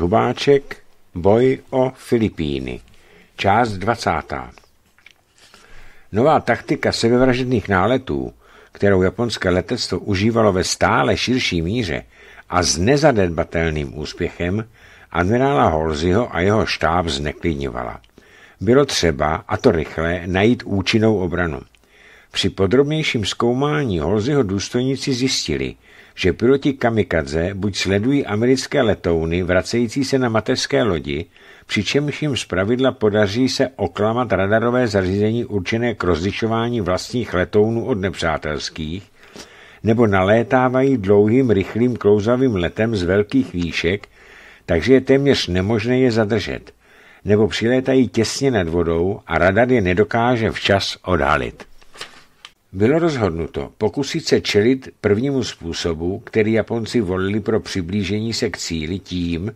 Hubáček Boj o Filipíny Část 20. Nová taktika sebevražedných náletů, kterou japonské letectvo užívalo ve stále širší míře a s nezadedbatelným úspěchem, admirála Holziho a jeho štáb zneklidňovala. Bylo třeba, a to rychle, najít účinnou obranu. Při podrobnějším zkoumání Holziho důstojníci zjistili, že piloti kamikadze buď sledují americké letouny vracející se na mateřské lodi, přičemž jim zpravidla podaří se oklamat radarové zařízení určené k rozlišování vlastních letounů od nepřátelských, nebo nalétávají dlouhým, rychlým, klouzavým letem z velkých výšek, takže je téměř nemožné je zadržet, nebo přilétají těsně nad vodou a radar je nedokáže včas odhalit. Bylo rozhodnuto pokusit se čelit prvnímu způsobu, který Japonci volili pro přiblížení se k cíli tím,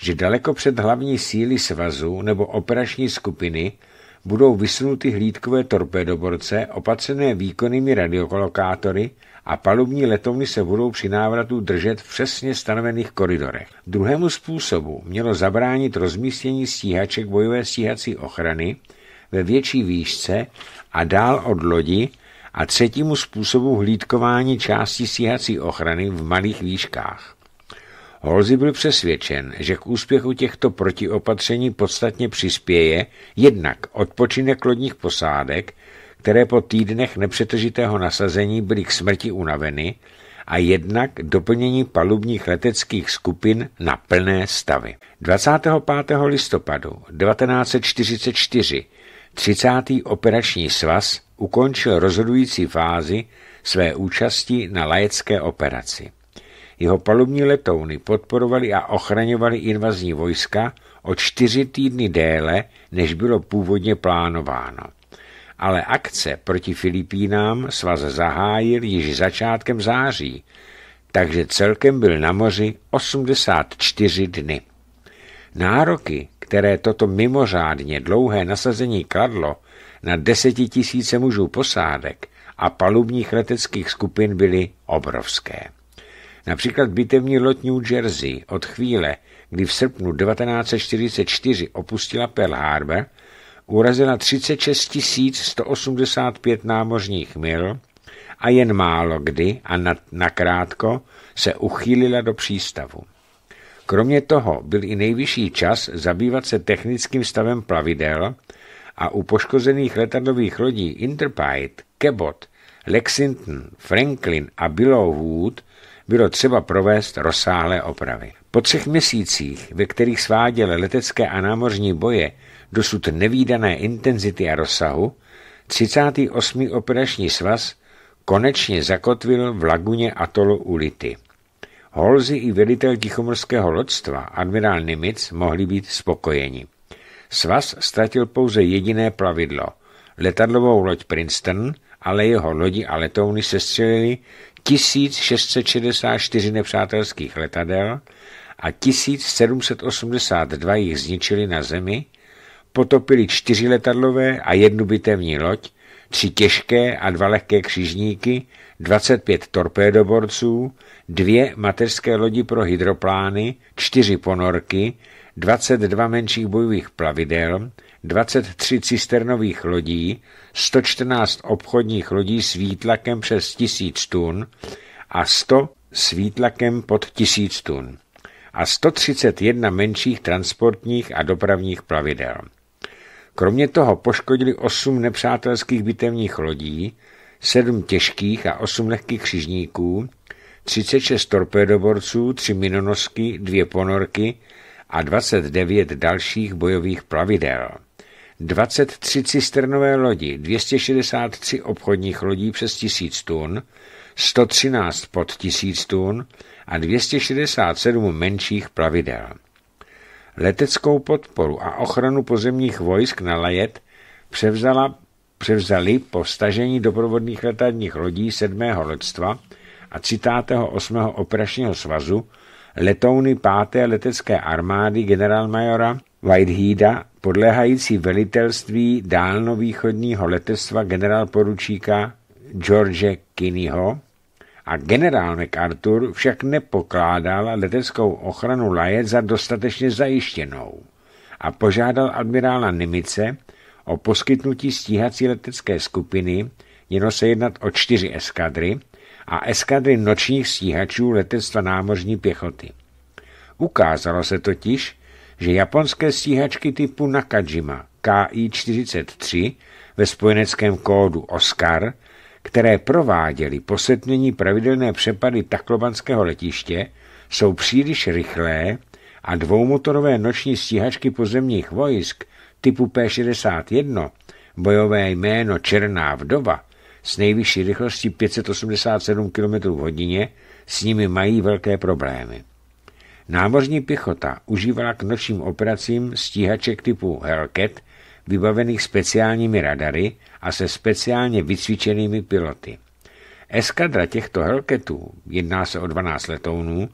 že daleko před hlavní síly svazu nebo operační skupiny budou vysunuty hlídkové torpédoborce opatřené výkonnými radiokolokátory a palubní letovny se budou při návratu držet v přesně stanovených koridorech. Druhému způsobu mělo zabránit rozmístění stíhaček bojové stíhací ochrany ve větší výšce a dál od lodi a třetímu způsobu hlídkování části stíhací ochrany v malých výškách. Holzi byl přesvědčen, že k úspěchu těchto protiopatření podstatně přispěje jednak odpočinek lodních posádek, které po týdnech nepřetržitého nasazení byly k smrti unaveny, a jednak doplnění palubních leteckých skupin na plné stavy. 25. listopadu 1944 30. operační svaz ukončil rozhodující fázi své účasti na lajecké operaci. Jeho palubní letouny podporovali a ochraňovali invazní vojska o čtyři týdny déle, než bylo původně plánováno. Ale akce proti Filipínám svaz zahájil již začátkem září, takže celkem byl na moři 84 dny. Nároky, které toto mimořádně dlouhé nasazení kladlo, na desetitisíce mužů posádek a palubních leteckých skupin byly obrovské. Například bitevní loď New Jersey od chvíle, kdy v srpnu 1944 opustila Pearl Harbor, urazila 36 185 námořních mil a jen málo kdy a nakrátko se uchýlila do přístavu. Kromě toho byl i nejvyšší čas zabývat se technickým stavem plavidel a u poškozených letadlových lodí Interpite, Cabot, Lexington, Franklin a Billowwood bylo třeba provést rozsáhlé opravy. Po třech měsících, ve kterých sváděly letecké a námořní boje dosud nevýdané intenzity a rozsahu, 38. operační svaz konečně zakotvil v laguně atolu Ulity. Holzy i velitel tichomorského lodstva, admirál Nimitz, mohli být spokojeni. Svaz ztratil pouze jediné plavidlo, letadlovou loď Princeton, ale jeho lodi a letouny se střelili 1664 nepřátelských letadel a 1782 jich zničili na zemi, potopili čtyři letadlové a jednu bitevní loď, tři těžké a dva lehké křižníky, 25 torpédoborců, dvě mateřské lodi pro hydroplány, čtyři ponorky, 22 menších bojových plavidel, 23 cisternových lodí, 114 obchodních lodí s výtlakem přes 1000 tun a 100 s výtlakem pod 1000 tun a 131 menších transportních a dopravních plavidel. Kromě toho poškodili 8 nepřátelských bitevních lodí, 7 těžkých a 8 lehkých křižníků, 36 torpédoborců, 3 minonosky, 2 ponorky, a 29 dalších bojových plavidel. 23 cisternové lodi, 263 obchodních lodí přes 1000 tun, 113 pod 1000 tun a 267 menších plavidel. Leteckou podporu a ochranu pozemních vojsk na Lajet převzala, převzali po stažení doprovodných letadních lodí 7. lodstva a 38. operačního svazu letouny páté letecké armády generálmajora Whiteheeda podléhající velitelství dálnovýchodního letectva generálporučíka George Kinneyho a generál MacArthur však nepokládal leteckou ochranu Lajet za dostatečně zajištěnou a požádal admirála Nimice o poskytnutí stíhací letecké skupiny, mělo se jednat o čtyři eskadry, a eskadry nočních stíhačů letectva námořní pěchoty. Ukázalo se totiž, že japonské stíhačky typu Nakajima KI-43 ve spojeneckém kódu OSCAR, které prováděly posetnění pravidelné přepady taklobanského letiště, jsou příliš rychlé a dvoumotorové noční stíhačky pozemních vojsk typu P-61, bojové jméno Černá vdova, s nejvyšší rychlostí 587 km v hodině s nimi mají velké problémy. Námořní pěchota užívala k nočním operacím stíhaček typu Hellcat vybavených speciálními radary a se speciálně vycvičenými piloty. Eskadra těchto Hellcatů, jedná se o 12 letounů,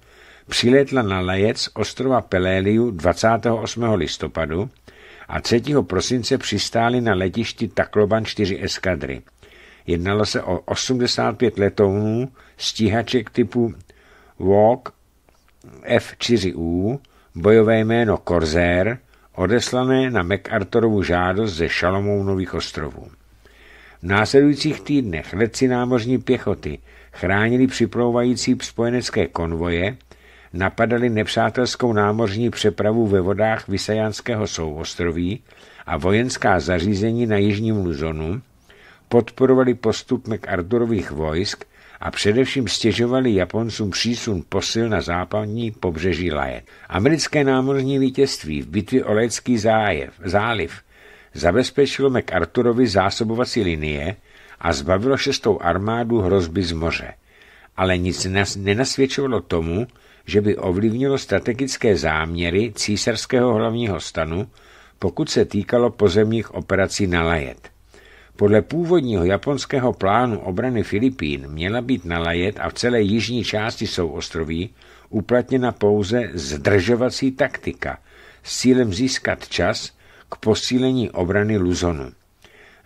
přilétla na lajec ostrova Peléliu 28. listopadu a 3. prosince přistály na letišti Takloban 4 eskadry – Jednalo se o 85 letounů stíhaček typu Walk F-4U, bojové jméno Corsair, odeslané na MacArthurovu žádost ze Nových ostrovů. V následujících týdnech letci námořní pěchoty chránili připlouvající spojenecké konvoje, napadali nepřátelskou námořní přepravu ve vodách Vysajanského souostroví a vojenská zařízení na jižním Luzonu, podporovali postupek Arturových vojsk a především stěžovali Japoncům přísun posil na západní pobřeží Laje. Americké námořní vítězství v bitvě o Lécký zájev, záliv zabezpečilo MacArthurovi zásobovací linie a zbavilo šestou armádu hrozby z moře. Ale nic nenasvědčovalo tomu, že by ovlivnilo strategické záměry císařského hlavního stanu, pokud se týkalo pozemních operací na Lajet. Podle původního japonského plánu obrany Filipín měla být na Lajet a v celé jižní části souostroví uplatněna pouze zdržovací taktika s cílem získat čas k posílení obrany Luzonu.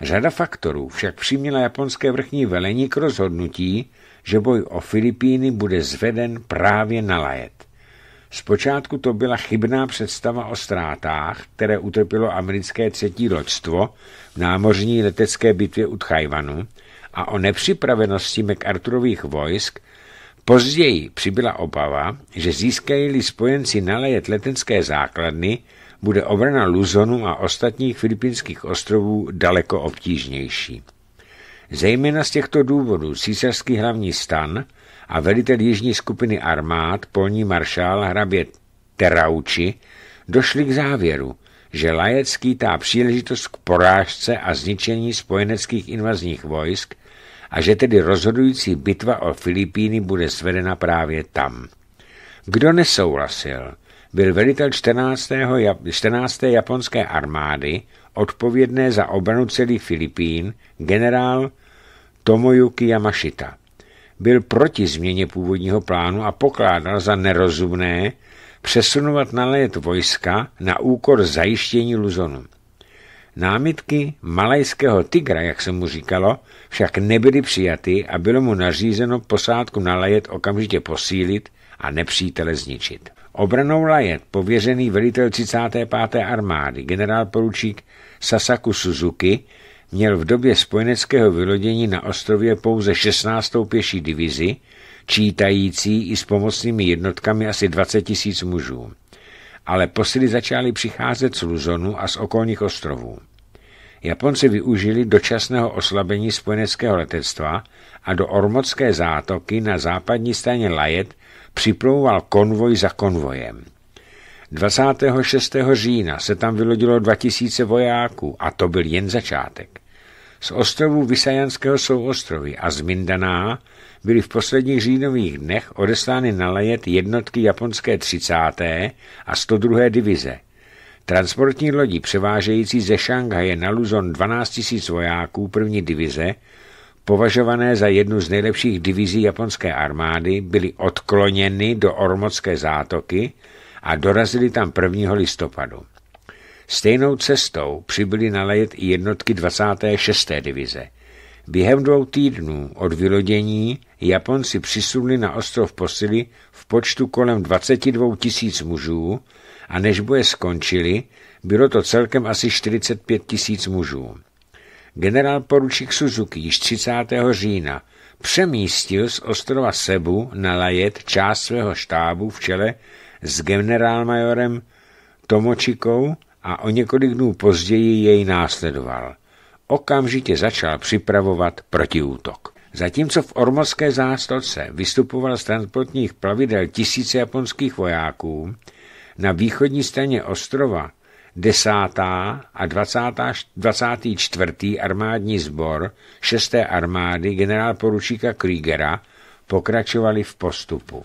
Řada faktorů však přiměla japonské vrchní velení k rozhodnutí, že boj o Filipíny bude zveden právě na Lajet. Zpočátku to byla chybná představa o ztrátách, které utrpělo americké třetí loďstvo v námořní letecké bitvě u Tchajvanu a o nepřipravenosti MacArthurových vojsk, později přibyla obava, že získají-li spojenci nalejet letenské základny, bude obrana Luzonu a ostatních filipínských ostrovů daleko obtížnější. Zejména z těchto důvodů císařský hlavní stan – a velitel jižní skupiny armád, polní maršál hrabě Terauči, došli k závěru, že lajecký tá příležitost k porážce a zničení spojeneckých invazních vojsk a že tedy rozhodující bitva o Filipíny bude svedena právě tam. Kdo nesouhlasil, byl velitel 14. 14. japonské armády, odpovědné za obranu celých Filipín, generál Tomoyuki Yamashita byl proti změně původního plánu a pokládal za nerozumné přesunovat na let vojska na úkor zajištění Luzonu. Námitky malajského tigra, jak se mu říkalo, však nebyly přijaty a bylo mu nařízeno posádku na lajet okamžitě posílit a nepřítele zničit. Obranou lajet pověřený velitel 35. armády generál poručík Sasaku Suzuki měl v době spojeneckého vylodění na ostrově pouze 16. pěší divizi, čítající i s pomocnými jednotkami asi 20 tisíc mužů. Ale posily začaly přicházet z Luzonu a z okolních ostrovů. Japonci využili dočasného oslabení spojeneckého letectva a do ormocké zátoky na západní straně Lajet připlouval konvoj za konvojem – 26. října se tam vylodilo 2000 vojáků a to byl jen začátek. Z ostrovů Vysajanského souostroví a z Mindaná byly v posledních říjnových dnech odeslány na lejet jednotky japonské 30. a 102. divize. Transportní lodi převážející ze Šanghaje na Luzon 12 000 vojáků první divize, považované za jednu z nejlepších divizí japonské armády, byly odkloněny do Ormocké zátoky, a dorazili tam 1. listopadu. Stejnou cestou přibyly na let i jednotky 26. divize. Během dvou týdnů od vylodění Japonci přisunuli na ostrov posily v počtu kolem 22 tisíc mužů a než boje skončili, bylo to celkem asi 45 tisíc mužů. Generál poručík Suzuki již 30. října přemístil z ostrova Sebu na Lajet část svého štábu v čele s generálmajorem Tomočikou a o několik dnů později jej následoval. Okamžitě začal připravovat protiútok. Zatímco v ormovské zástoce vystupoval z transportních plavidel tisíce japonských vojáků, na východní straně ostrova 10. a 20. 24. armádní sbor 6. armády generál poručíka Kriegera pokračovali v postupu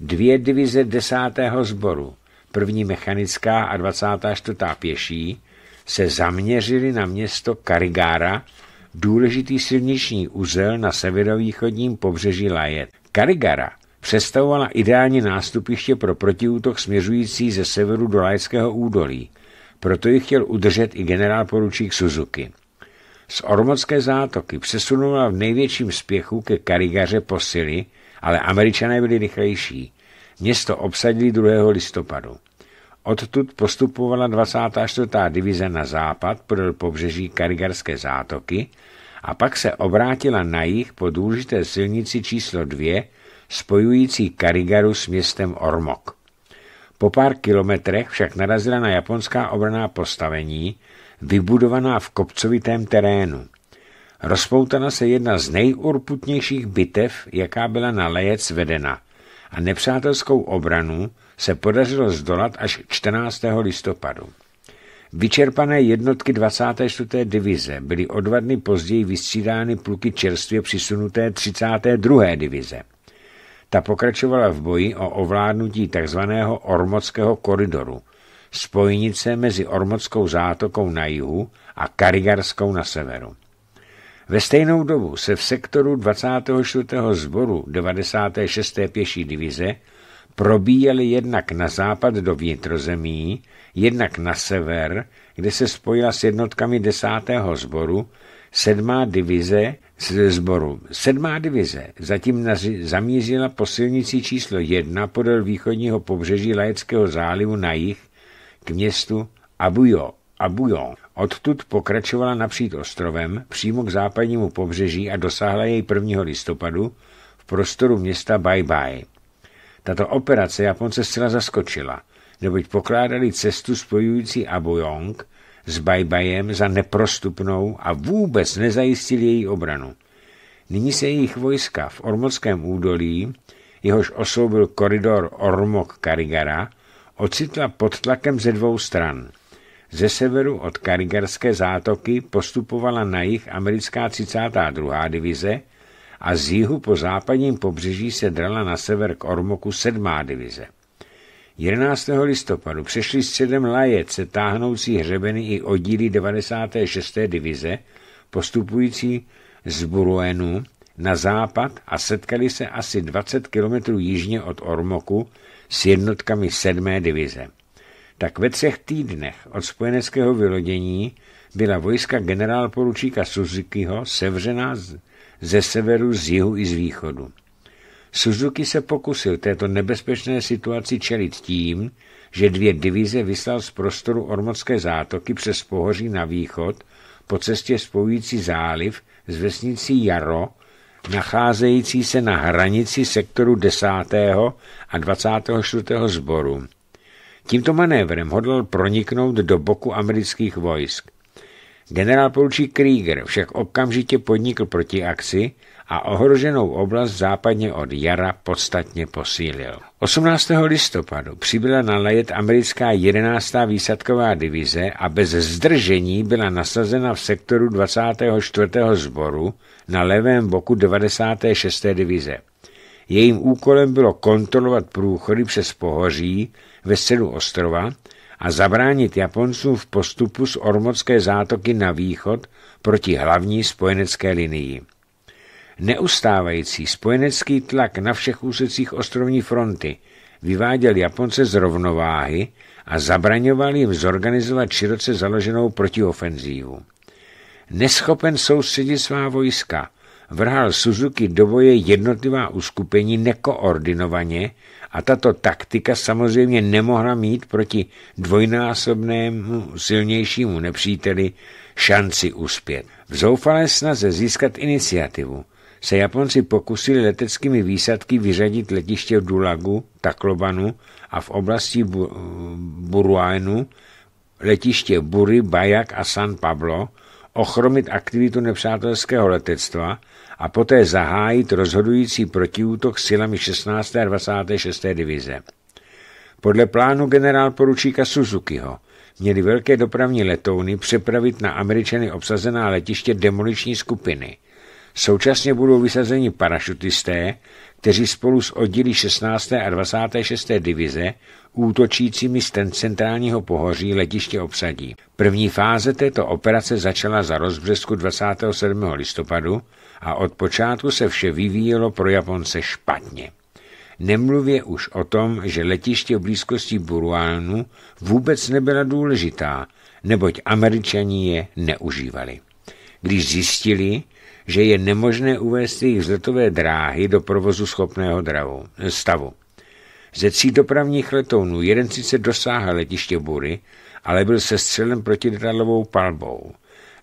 dvě divize desátého sboru, první mechanická a 24. pěší, se zaměřili na město Karigára, důležitý silniční uzel na severovýchodním pobřeží Lajet. Karigara představovala ideální nástupiště pro protiútok směřující ze severu do Lajského údolí, proto ji chtěl udržet i generál poručík Suzuki. Z Ormocké zátoky přesunula v největším spěchu ke Karigaře posily, ale američané byli rychlejší. Město obsadili 2. listopadu. Odtud postupovala 24. divize na západ podél pobřeží Karigarské zátoky a pak se obrátila na jih po důležité silnici číslo 2, spojující Karigaru s městem Ormok. Po pár kilometrech však narazila na japonská obraná postavení, vybudovaná v kopcovitém terénu. Rozpoutala se jedna z nejurputnějších bitev, jaká byla na Lejec vedena a nepřátelskou obranu se podařilo zdolat až 14. listopadu. Vyčerpané jednotky 24. divize byly o dva dny později vystřídány pluky čerstvě přisunuté 32. divize. Ta pokračovala v boji o ovládnutí tzv. Ormockého koridoru, spojnice mezi Ormockou zátokou na jihu a Karigarskou na severu. Ve stejnou dobu se v sektoru 24. sboru 96. pěší divize probíjeli jednak na západ do vnitrozemí, jednak na sever, kde se spojila s jednotkami 10. sboru, 7. divize z sboru. 7. divize zatím zamířila po silnici číslo 1 podél východního pobřeží Lajeckého zálivu na jih k městu Abujo, Abujo. Odtud pokračovala napříč ostrovem přímo k západnímu pobřeží a dosáhla jej 1. listopadu v prostoru města Baibai. Tato operace Japonce zcela zaskočila, neboť pokládali cestu spojující Abuyong s Baibajem za neprostupnou a vůbec nezajistili její obranu. Nyní se jejich vojska v Ormockém údolí, jehož osloubil koridor Ormok-Karigara, ocitla pod tlakem ze dvou stran – ze severu od Karigarské zátoky postupovala na jich americká 32. divize a z jihu po západním pobřeží se drala na sever k Ormoku 7. divize. 11. listopadu přešli středem Laje se táhnoucí hřebeny i oddíly 96. divize, postupující z Buruenu na západ a setkali se asi 20 km jižně od Ormoku s jednotkami 7. divize tak ve třech týdnech od spojeneckého vylodění byla vojska generálporučíka Suzukiho sevřená ze severu, z jihu i z východu. Suzuki se pokusil této nebezpečné situaci čelit tím, že dvě divize vyslal z prostoru Ormocké zátoky přes pohoří na východ po cestě spojující záliv s vesnicí Jaro, nacházející se na hranici sektoru 10. a 24. sboru. Tímto manévrem hodlal proniknout do boku amerických vojsk. Generál poručík Krieger však okamžitě podnikl proti akci a ohroženou oblast západně od jara podstatně posílil. 18. listopadu přibyla na lejet americká 11. výsadková divize a bez zdržení byla nasazena v sektoru 24. sboru na levém boku 96. divize. Jejím úkolem bylo kontrolovat průchody přes pohoří ve středu ostrova a zabránit Japoncům v postupu z Ormocké zátoky na východ proti hlavní spojenecké linii. Neustávající spojenecký tlak na všech úsecích ostrovní fronty vyváděl Japonce z rovnováhy a zabraňoval jim zorganizovat široce založenou protiofenzívu. Neschopen soustředit svá vojska, vrhal Suzuki do boje jednotlivá uskupení nekoordinovaně a tato taktika samozřejmě nemohla mít proti dvojnásobnému silnějšímu nepříteli šanci uspět. V zoufalé snaze získat iniciativu se Japonci pokusili leteckými výsadky vyřadit letiště v Dulagu, Taklobanu a v oblasti Bu- Buruánu letiště Buri, Bajak a San Pablo, ochromit aktivitu nepřátelského letectva a poté zahájit rozhodující protiútok silami 16. a 26. divize. Podle plánu generál poručíka Suzukiho měli velké dopravní letouny přepravit na Američany obsazená letiště demoliční skupiny. Současně budou vysazeni parašutisté, kteří spolu s oddíly 16. a 26. divize útočícími z ten centrálního pohoří letiště obsadí. První fáze této operace začala za rozbřesku 27. listopadu a od počátku se vše vyvíjelo pro Japonce špatně. Nemluvě už o tom, že letiště v blízkosti Buruánu vůbec nebyla důležitá, neboť američani je neužívali. Když zjistili, že je nemožné uvést jejich vzletové dráhy do provozu schopného dravu, eh, stavu. Ze tří dopravních letounů jeden sice dosáhl letiště Bury, ale byl se střelem protidradlovou palbou.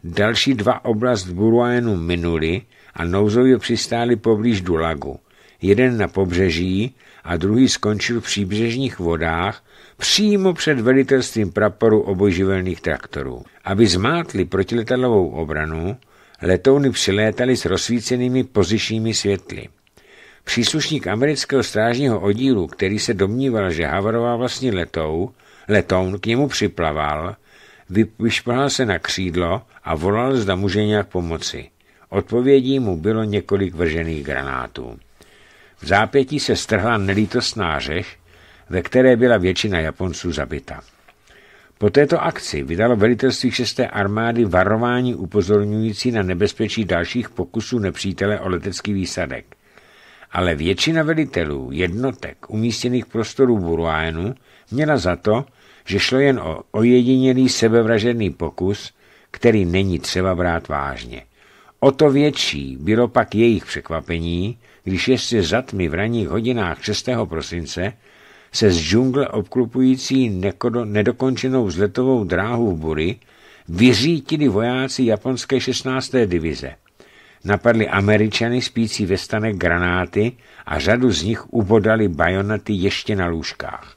Další dva oblast Buruajenu minuli a nouzově přistáli poblíž Dulagu. Jeden na pobřeží a druhý skončil v příbřežních vodách přímo před velitelstvím praporu obojživelných traktorů. Aby zmátli protiletadlovou obranu, Letouny přilétaly s rozsvícenými pozičními světly. Příslušník amerického strážního oddílu, který se domníval, že havaroval vlastně letou, letoun k němu připlaval, vyšplhal se na křídlo a volal, zda může nějak pomoci. Odpovědí mu bylo několik vržených granátů. V zápětí se strhla nelítostná řež, ve které byla většina Japonců zabita. Po této akci vydalo velitelství 6. armády varování upozorňující na nebezpečí dalších pokusů nepřítele o letecký výsadek. Ale většina velitelů jednotek umístěných prostorů prostoru Buruánu měla za to, že šlo jen o ojedinělý sebevražedný pokus, který není třeba brát vážně. O to větší bylo pak jejich překvapení, když ještě za tmy v ranních hodinách 6. prosince se z džungle obklupující nedokončenou vzletovou dráhu v Bury vyřítili vojáci japonské 16. divize. Napadli američany spící ve stane granáty a řadu z nich ubodali bajonety ještě na lůžkách.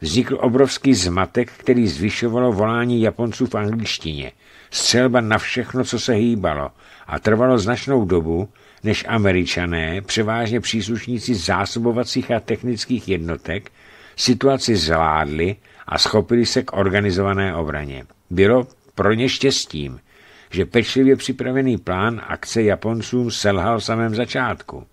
Vznikl obrovský zmatek, který zvyšovalo volání Japonců v angličtině. Střelba na všechno, co se hýbalo a trvalo značnou dobu, než američané, převážně příslušníci zásobovacích a technických jednotek, situaci zvládli a schopili se k organizované obraně. Bylo pro ně štěstím, že pečlivě připravený plán akce Japoncům selhal v samém začátku.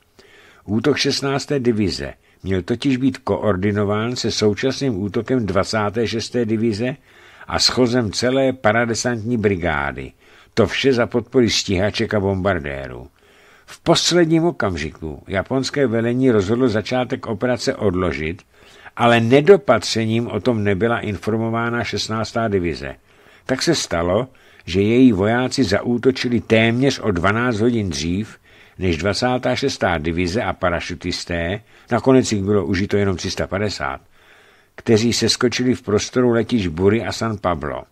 Útok 16. divize měl totiž být koordinován se současným útokem 26. divize a schozem celé paradesantní brigády. To vše za podpory stíhaček a bombardérů. V posledním okamžiku japonské velení rozhodlo začátek operace odložit ale nedopatřením o tom nebyla informována 16. divize. Tak se stalo, že její vojáci zaútočili téměř o 12 hodin dřív, než 26. divize a parašutisté, nakonec jich bylo užito jenom 350, kteří se skočili v prostoru letiš Bury a San Pablo.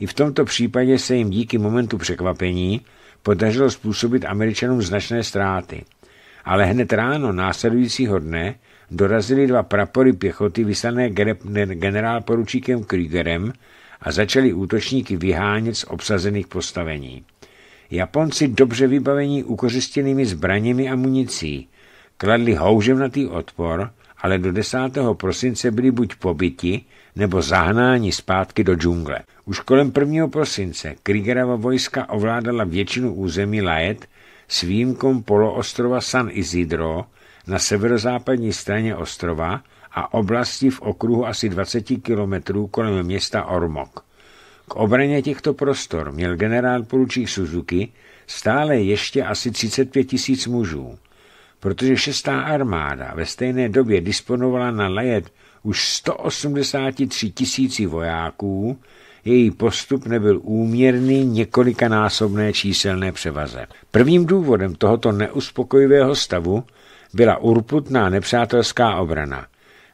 I v tomto případě se jim díky momentu překvapení podařilo způsobit američanům značné ztráty. Ale hned ráno následujícího dne Dorazili dva prapory pěchoty vyslané generálporučíkem Krügerem a začali útočníky vyhánět z obsazených postavení. Japonci dobře vybavení ukořistěnými zbraněmi a municí kladli houževnatý odpor, ale do 10. prosince byli buď pobyti nebo zahnáni zpátky do džungle. Už kolem 1. prosince Kriegerova vojska ovládala většinu území Lajet s výjimkou poloostrova San Isidro, na severozápadní straně ostrova a oblasti v okruhu asi 20 kilometrů kolem města Ormok. K obraně těchto prostor měl generál poručík Suzuki stále ještě asi 35 tisíc mužů, protože šestá armáda ve stejné době disponovala na Lajet už 183 tisíci vojáků, její postup nebyl úměrný několikanásobné číselné převaze. Prvním důvodem tohoto neuspokojivého stavu byla urputná nepřátelská obrana.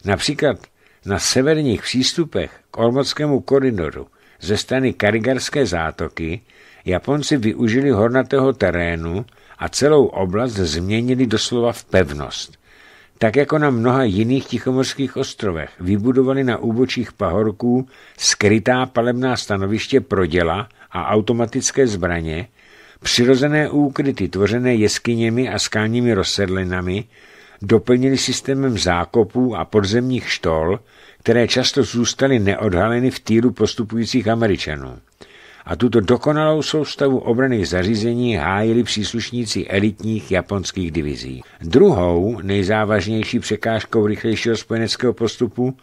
Například na severních přístupech k Olmockému koridoru ze strany Karigarské zátoky Japonci využili hornatého terénu a celou oblast změnili doslova v pevnost. Tak jako na mnoha jiných tichomorských ostrovech vybudovali na úbočích pahorků skrytá palebná stanoviště pro děla a automatické zbraně, Přirozené úkryty, tvořené jeskyněmi a skálními rozsedlinami, doplnili systémem zákopů a podzemních štol, které často zůstaly neodhaleny v týru postupujících Američanů. A tuto dokonalou soustavu obraných zařízení hájili příslušníci elitních japonských divizí. Druhou nejzávažnější překážkou rychlejšího spojeneckého postupu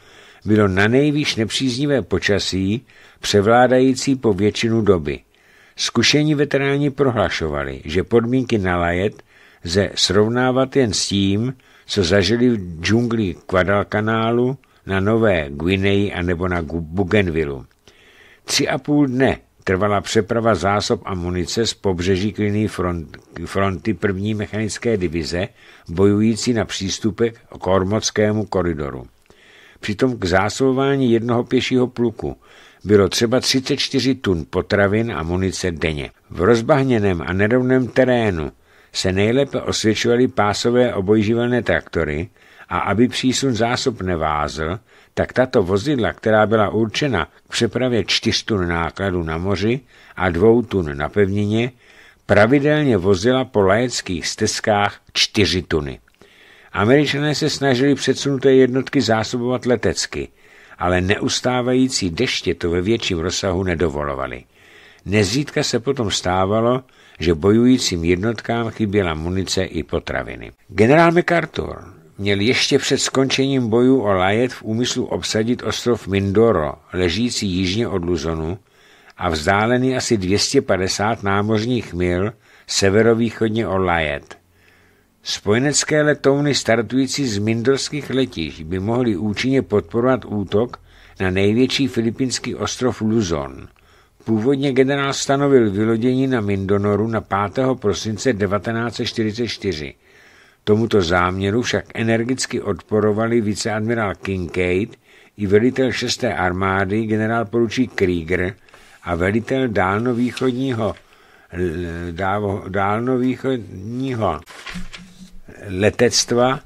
bylo na nejvýš nepříznivé počasí, převládající po většinu doby – Zkušení veteráni prohlašovali, že podmínky na lajet lze srovnávat jen s tím, co zažili v džungli Kvadalkanálu na Nové Guineji anebo na Bugenvilu. Tři a půl dne trvala přeprava zásob a munice z pobřeží k front, fronty první mechanické divize, bojující na přístupek k Ormockému koridoru. Přitom k zásobování jednoho pěšího pluku bylo třeba 34 tun potravin a munice denně. V rozbahněném a nerovném terénu se nejlépe osvědčovaly pásové obojživelné traktory a aby přísun zásob nevázl, tak tato vozidla, která byla určena k přepravě 4 tun nákladu na moři a 2 tun na pevnině, pravidelně vozila po lajeckých stezkách 4 tuny. Američané se snažili předsunuté jednotky zásobovat letecky – ale neustávající deště to ve větším rozsahu nedovolovaly. Nezřídka se potom stávalo, že bojujícím jednotkám chyběla munice i potraviny. Generál MacArthur měl ještě před skončením bojů o Lajet v úmyslu obsadit ostrov Mindoro, ležící jižně od Luzonu a vzdálený asi 250 námořních mil severovýchodně od Lajet. Spojenecké letouny startující z mindorských letišť by mohly účinně podporovat útok na největší filipínský ostrov Luzon. Původně generál stanovil vylodění na Mindonoru na 5. prosince 1944. Tomuto záměru však energicky odporovali viceadmirál Kincaid i velitel 6. armády generál poručí Krieger a velitel dálnovýchodního dálnovýchodního letectva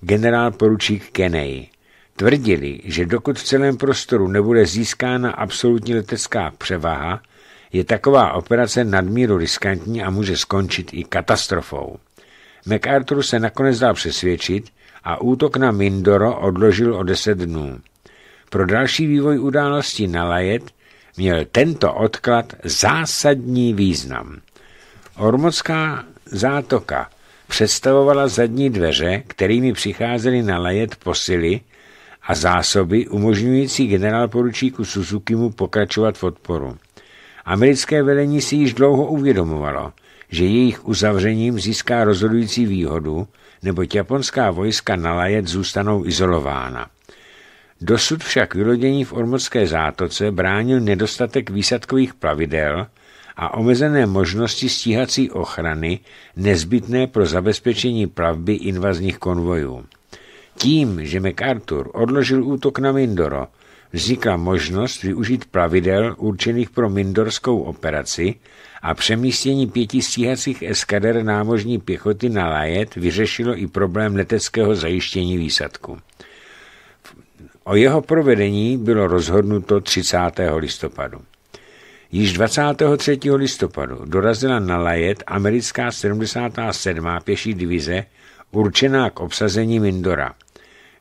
generál poručík Kenney. Tvrdili, že dokud v celém prostoru nebude získána absolutní letecká převaha, je taková operace nadmíru riskantní a může skončit i katastrofou. MacArthur se nakonec dal přesvědčit a útok na Mindoro odložil o deset dnů. Pro další vývoj událostí na Lajet měl tento odklad zásadní význam. Ormocká zátoka představovala zadní dveře, kterými přicházeli na lajet posily a zásoby umožňující generálporučíku mu pokračovat v odporu. Americké velení si již dlouho uvědomovalo, že jejich uzavřením získá rozhodující výhodu, neboť japonská vojska na lajet zůstanou izolována. Dosud však vylodění v Ormocké zátoce bránil nedostatek výsadkových plavidel – a omezené možnosti stíhací ochrany nezbytné pro zabezpečení plavby invazních konvojů. Tím, že MacArthur odložil útok na Mindoro, vznikla možnost využít plavidel určených pro mindorskou operaci a přemístění pěti stíhacích eskader námožní pěchoty na Lajet vyřešilo i problém leteckého zajištění výsadku. O jeho provedení bylo rozhodnuto 30. listopadu. Již 23. listopadu dorazila na Lajet americká 77. pěší divize určená k obsazení Mindora.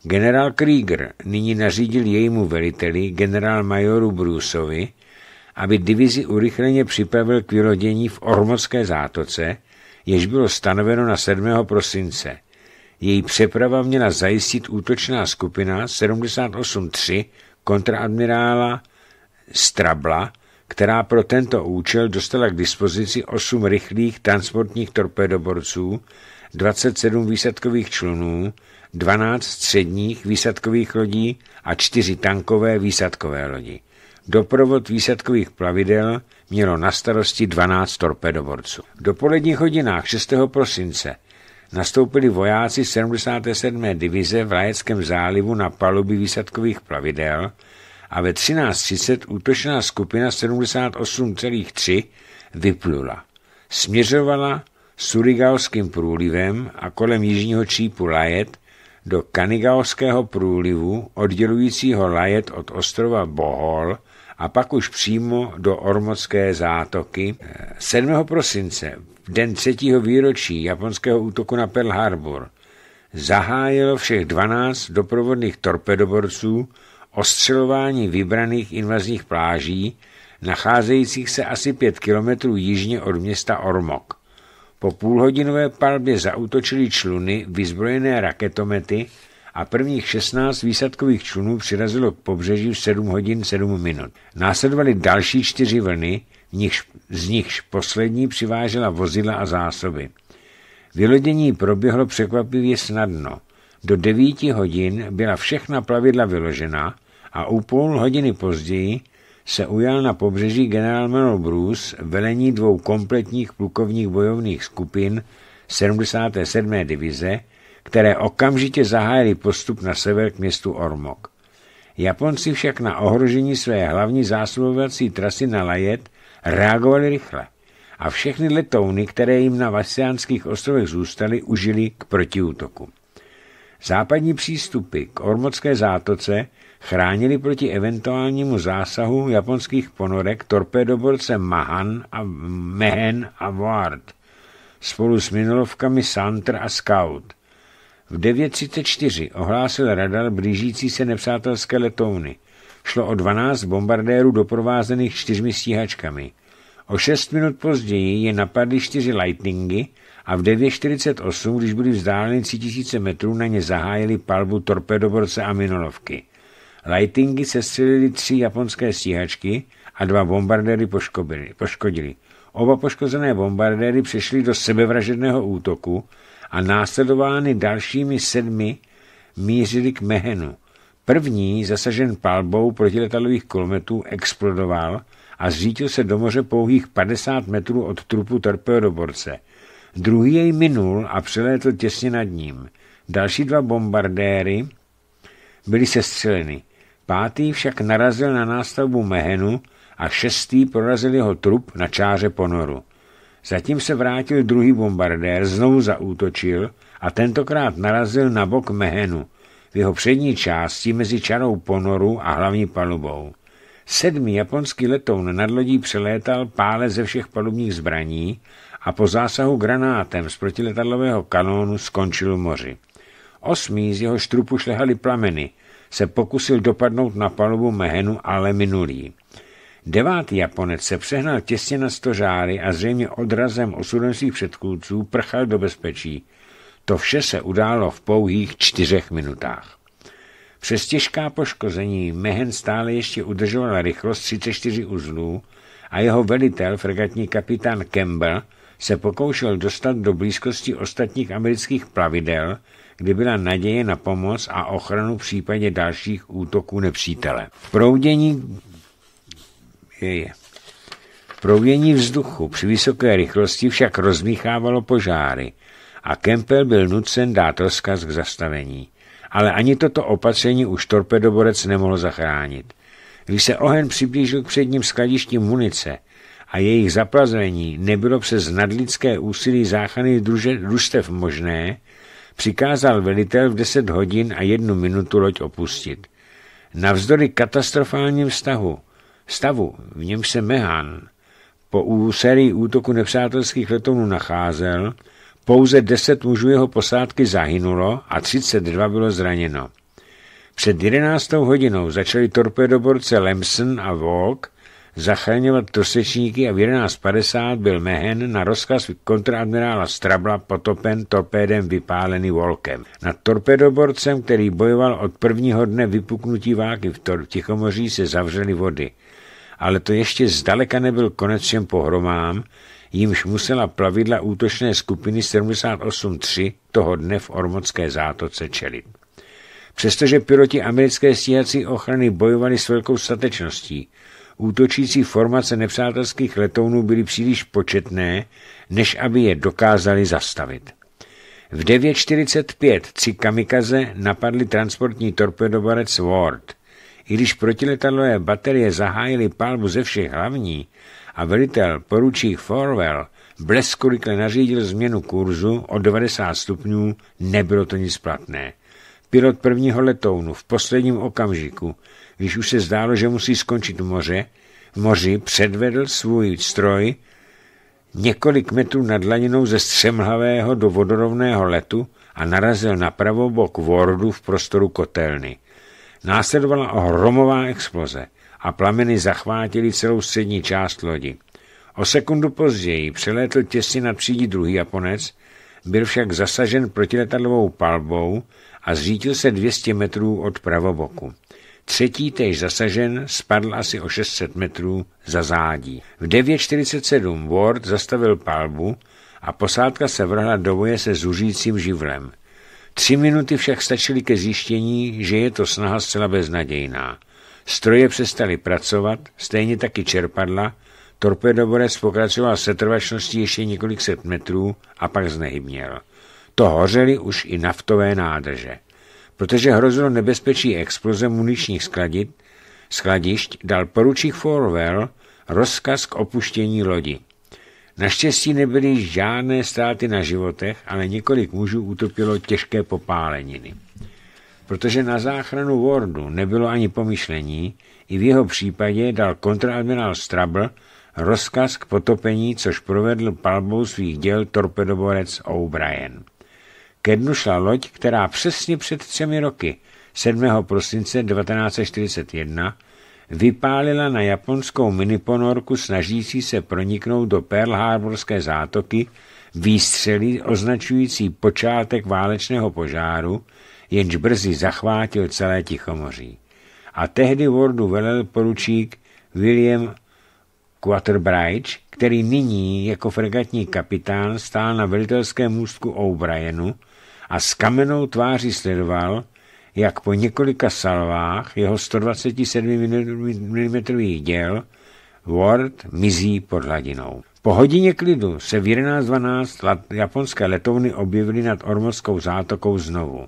Generál Krieger nyní nařídil jejímu veliteli, generál-majoru Bruceovi, aby divizi urychleně připravil k vylodění v Ormocké zátoce, jež bylo stanoveno na 7. prosince. Její přeprava měla zajistit útočná skupina 78-3 kontraadmirála Strabla, která pro tento účel dostala k dispozici 8 rychlých transportních torpedoborců, 27 výsadkových člunů, 12 středních výsadkových lodí a 4 tankové výsadkové lodi. Doprovod výsadkových plavidel mělo na starosti 12 torpedoborců. V dopoledních hodinách 6. prosince nastoupili vojáci 77. divize v Rajeckém zálivu na paluby výsadkových plavidel, a ve 13.30 útočná skupina 78,3 vyplula. Směřovala Surigaoským průlivem a kolem jižního čípu Lajet do Kanigaoského průlivu, oddělujícího Lajet od ostrova Bohol a pak už přímo do Ormocké zátoky. 7. prosince, den třetího výročí japonského útoku na Pearl Harbor, zahájilo všech 12 doprovodných torpedoborců ostřelování vybraných invazních pláží, nacházejících se asi pět kilometrů jižně od města Ormok. Po půlhodinové palbě zautočili čluny vyzbrojené raketomety a prvních 16 výsadkových člunů přirazilo k pobřeží v 7 hodin 7 minut. Následovaly další čtyři vlny, z nichž poslední přivážela vozidla a zásoby. Vylodění proběhlo překvapivě snadno. Do 9 hodin byla všechna plavidla vyložena a u půl hodiny později se ujal na pobřeží generál Mel Bruce velení dvou kompletních plukovních bojovných skupin 77. divize, které okamžitě zahájily postup na sever k městu Ormok. Japonci však na ohrožení své hlavní zásobovací trasy na Lajet reagovali rychle a všechny letouny, které jim na Vasiánských ostrovech zůstaly, užili k protiútoku. Západní přístupy k Ormocké zátoce chránili proti eventuálnímu zásahu japonských ponorek torpedoborce Mahan a Mehen a Ward spolu s minolovkami Santr a Scout. V 9.34 ohlásil radar blížící se nepřátelské letouny. Šlo o 12 bombardérů doprovázených čtyřmi stíhačkami. O 6 minut později je napadly čtyři Lightningy a v 9.48, když byli vzdáleny 3000 metrů, na ně zahájili palbu torpedoborce a minolovky. Lightingy se střelili tři japonské stíhačky a dva bombardéry poškodili. Oba poškozené bombardéry přešly do sebevražedného útoku a následovány dalšími sedmi mířili k Mehenu. První, zasažen palbou protiletadlových kulometů, explodoval a zřítil se do moře pouhých 50 metrů od trupu torpedoborce. Druhý jej minul a přelétl těsně nad ním. Další dva bombardéry byly sestřeleny. Pátý však narazil na nástavbu Mehenu a šestý prorazil jeho trup na čáře ponoru. Zatím se vrátil druhý bombardér, znovu zaútočil a tentokrát narazil na bok Mehenu, v jeho přední části mezi čarou ponoru a hlavní palubou. Sedmý japonský letoun nad lodí přelétal pále ze všech palubních zbraní a po zásahu granátem z protiletadlového kanónu skončil moři. Osmý z jeho štrupu šlehali plameny – se pokusil dopadnout na palubu Mehenu, ale minulý. Devátý Japonec se přehnal těsně na stožáry a zřejmě odrazem osudem svých předchůdců prchal do bezpečí. To vše se událo v pouhých čtyřech minutách. Přes těžká poškození Mehen stále ještě udržoval rychlost 34 uzlů a jeho velitel, fregatní kapitán Campbell, se pokoušel dostat do blízkosti ostatních amerických plavidel, kdy byla naděje na pomoc a ochranu v případě dalších útoků nepřítele. Proudění je, je. Proudění vzduchu při vysoké rychlosti však rozmíchávalo požáry a Kempel byl nucen dát rozkaz k zastavení. Ale ani toto opatření už torpedoborec nemohl zachránit. Když se oheň přiblížil k předním skladištím munice a jejich zaplazení nebylo přes nadlidské úsilí záchrany družstev možné, přikázal velitel v 10 hodin a jednu minutu loď opustit. Navzdory katastrofálním vztahu, stavu, v něm se Mehan po sérii útoku nepřátelských letounů nacházel, pouze 10 mužů jeho posádky zahynulo a 32 bylo zraněno. Před 11. hodinou začali torpedoborce Lemson a Volk zachraňovat dosečníky a v 11.50 byl Mehen na rozkaz kontradmirála Strabla potopen torpédem vypálený volkem. Nad torpedoborcem, který bojoval od prvního dne vypuknutí váky v Tichomoří, se zavřely vody. Ale to ještě zdaleka nebyl konec všem pohromám, jimž musela plavidla útočné skupiny 78-3 toho dne v Ormocké zátoce čelit. Přestože piloti americké stíhací ochrany bojovali s velkou statečností, Útočící formace nepřátelských letounů byly příliš početné, než aby je dokázali zastavit. V 9.45 tři kamikaze napadly transportní torpedoborec Ward. I když protiletadlové baterie zahájily palbu ze všech hlavní a velitel poručík Forwell blesku rychle nařídil změnu kurzu o 90 stupňů, nebylo to nic platné. Pilot prvního letounu v posledním okamžiku, když už se zdálo, že musí skončit v moře, v moři předvedl svůj stroj několik metrů nad laninou ze střemhavého do vodorovného letu a narazil na pravobok Wardu v prostoru kotelny. Následovala ohromová exploze a plameny zachvátily celou střední část lodi. O sekundu později přelétl těsně nad třídí druhý Japonec, byl však zasažen protiletadlovou palbou a zřítil se 200 metrů od pravoboku. Třetí tež zasažen spadl asi o 600 metrů za zádí. V 9.47 Ward zastavil palbu a posádka se vrhla do boje se zuřícím živlem. Tři minuty však stačily ke zjištění, že je to snaha zcela beznadějná. Stroje přestaly pracovat, stejně taky čerpadla, torpedoborec pokračoval setrvačností ještě několik set metrů a pak znehybněl. To hořely už i naftové nádrže. Protože hrozilo nebezpečí exploze muničních skladit, skladišť dal poručík Forwell rozkaz k opuštění lodi. Naštěstí nebyly žádné ztráty na životech, ale několik mužů utopilo těžké popáleniny. Protože na záchranu Wardu nebylo ani pomyšlení, i v jeho případě dal kontraadmirál Strabl rozkaz k potopení, což provedl palbou svých děl torpedoborec O'Brien. Ke dnu šla loď, která přesně před třemi roky, 7. prosince 1941, vypálila na japonskou miniponorku snažící se proniknout do Pearl Harborské zátoky výstřely označující počátek válečného požáru, jenž brzy zachvátil celé Tichomoří. A tehdy Wardu velel poručík William Quaterbridge, který nyní jako fregatní kapitán stál na velitelském můstku O'Brienu a s kamenou tváří sledoval, jak po několika salvách jeho 127 mm děl Ward mizí pod hladinou. Po hodině klidu se v 11.12 japonské letovny objevily nad Ormovskou zátokou znovu.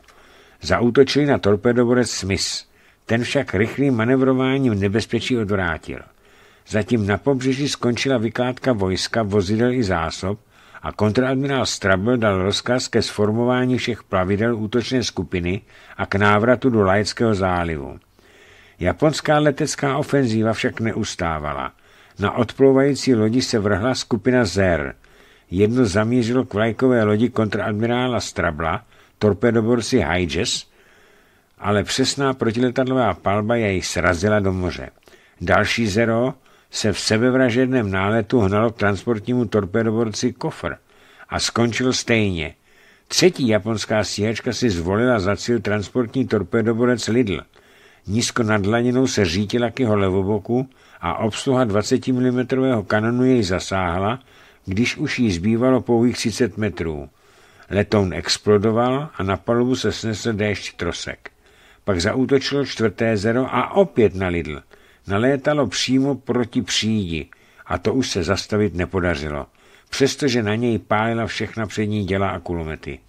Zautočili na torpedoborec Smith. Ten však rychlým manevrováním nebezpečí odvrátil. Zatím na pobřeží skončila vykládka vojska, vozidel i zásob a kontradmirál Strabel dal rozkaz ke sformování všech plavidel útočné skupiny a k návratu do Lajeckého zálivu. Japonská letecká ofenzíva však neustávala. Na odplouvající lodi se vrhla skupina ZER. Jedno zamířilo k vlajkové lodi kontraadmirála Strabla, torpedoborci Hyges, ale přesná protiletadlová palba jej srazila do moře. Další zero se v sebevražedném náletu hnal k transportnímu torpedoborci kofr a skončil stejně. Třetí japonská stíhačka si zvolila za cíl transportní torpedoborec Lidl. Nízko nad laninou se řítila k jeho levoboku a obsluha 20 mm kanonu jej zasáhla, když už jí zbývalo pouhých 30 metrů. Letoun explodoval a na palubu se snesl déšť trosek. Pak zaútočilo čtvrté zero a opět na Lidl – nalétalo přímo proti přídi a to už se zastavit nepodařilo, přestože na něj pálila všechna přední děla a kulomety.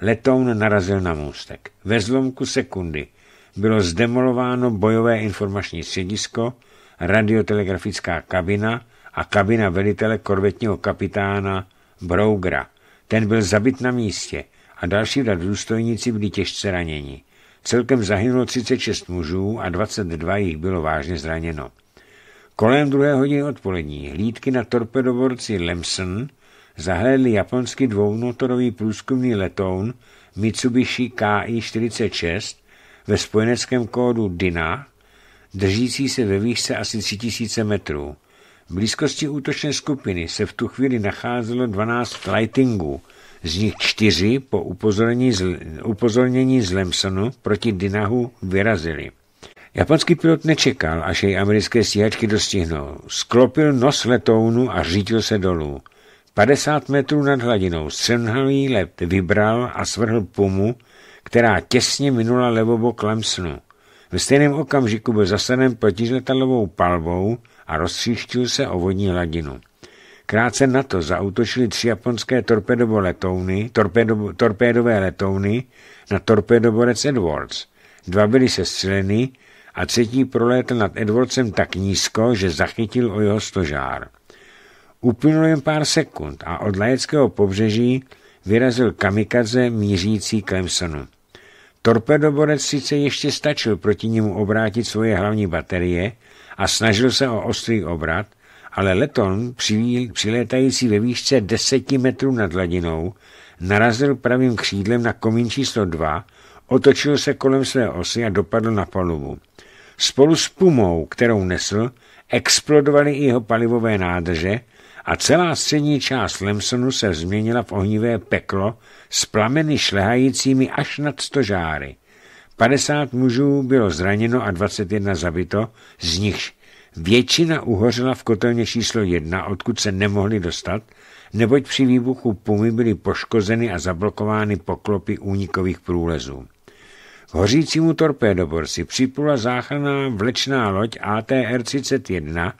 Letoun narazil na můstek. Ve zlomku sekundy bylo zdemolováno bojové informační středisko, radiotelegrafická kabina a kabina velitele korvetního kapitána Brougra. Ten byl zabit na místě a další dva důstojníci byli těžce raněni. Celkem zahynulo 36 mužů a 22 jich bylo vážně zraněno. Kolem druhé hodiny odpolední hlídky na torpedoborci Lemson zahlédli japonský dvoumotorový průzkumný letoun Mitsubishi KI-46 ve spojeneckém kódu DINA, držící se ve výšce asi 3000 metrů. V blízkosti útočné skupiny se v tu chvíli nacházelo 12 lightingů, z nich čtyři po upozornění z, upozornění z Lemsonu proti Dinahu vyrazili. Japonský pilot nečekal, až jej americké stíhačky dostihnou. Sklopil nos letounu a řítil se dolů. 50 metrů nad hladinou střenhalý let vybral a svrhl pumu, která těsně minula levobok Lemsonu. Ve stejném okamžiku byl zasaden protižletadlovou palbou a rozstříštil se o vodní hladinu. Krátce na to zautočili tři japonské torpedové letouny, torpedo, torpédové letouny na torpedoborec Edwards. Dva byly sestřeleny a třetí prolétl nad Edwardsem tak nízko, že zachytil o jeho stožár. Uplynul jen pár sekund a od lajeckého pobřeží vyrazil kamikaze mířící k Torpedoborec sice ještě stačil proti němu obrátit svoje hlavní baterie a snažil se o ostrý obrat, ale letoun, přilétající ve výšce 10 metrů nad hladinou, narazil pravým křídlem na komín číslo 2, otočil se kolem své osy a dopadl na palubu. Spolu s pumou, kterou nesl, explodovaly i jeho palivové nádrže a celá střední část Lemsonu se změnila v ohnivé peklo s plameny šlehajícími až nad stožáry. 50 mužů bylo zraněno a 21 zabito, z nichž Většina uhořela v kotelně číslo jedna, odkud se nemohli dostat, neboť při výbuchu pumy byly poškozeny a zablokovány poklopy únikových průlezů. K hořícímu torpédoborci připula záchranná vlečná loď ATR-31,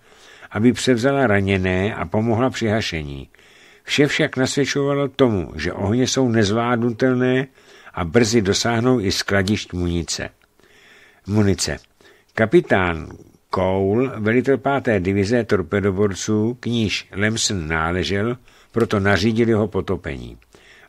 aby převzala raněné a pomohla při hašení. Vše však nasvědčovalo tomu, že ohně jsou nezvládnutelné a brzy dosáhnou i skladišť munice. Munice. Kapitán Cole, velitel páté divize torpedoborců, k níž Lemsen náležel, proto nařídil jeho potopení.